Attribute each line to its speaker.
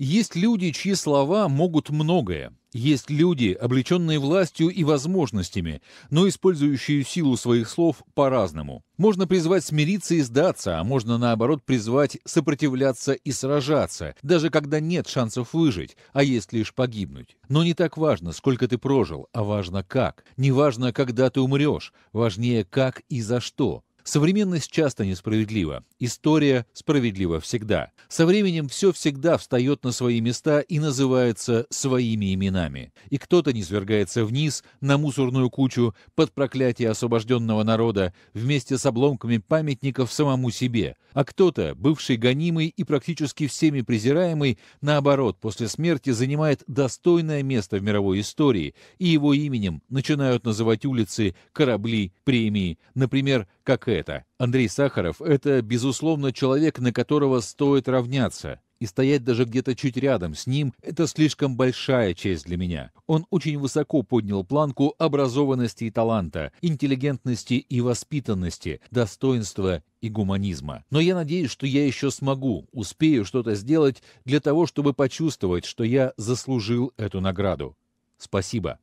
Speaker 1: Есть люди, чьи слова могут многое. Есть люди, облеченные властью и возможностями, но использующие силу своих слов по-разному. Можно призвать смириться и сдаться, а можно наоборот призвать сопротивляться и сражаться, даже когда нет шансов выжить, а есть лишь погибнуть. Но не так важно, сколько ты прожил, а важно как. Не важно, когда ты умрешь, важнее как и за что. Современность часто несправедлива. История справедлива всегда. Со временем все всегда встает на свои места и называется своими именами. И кто-то низвергается вниз на мусорную кучу под проклятие освобожденного народа вместе с обломками памятников самому себе, а кто-то, бывший гонимый и практически всеми презираемый, наоборот, после смерти занимает достойное место в мировой истории, и его именем начинают называть улицы, корабли, премии, например, как это. Андрей Сахаров – это, безусловно, человек, на которого стоит равняться. И стоять даже где-то чуть рядом с ним – это слишком большая честь для меня. Он очень высоко поднял планку образованности и таланта, интеллигентности и воспитанности, достоинства и гуманизма. Но я надеюсь, что я еще смогу, успею что-то сделать для того, чтобы почувствовать, что я заслужил эту награду. Спасибо.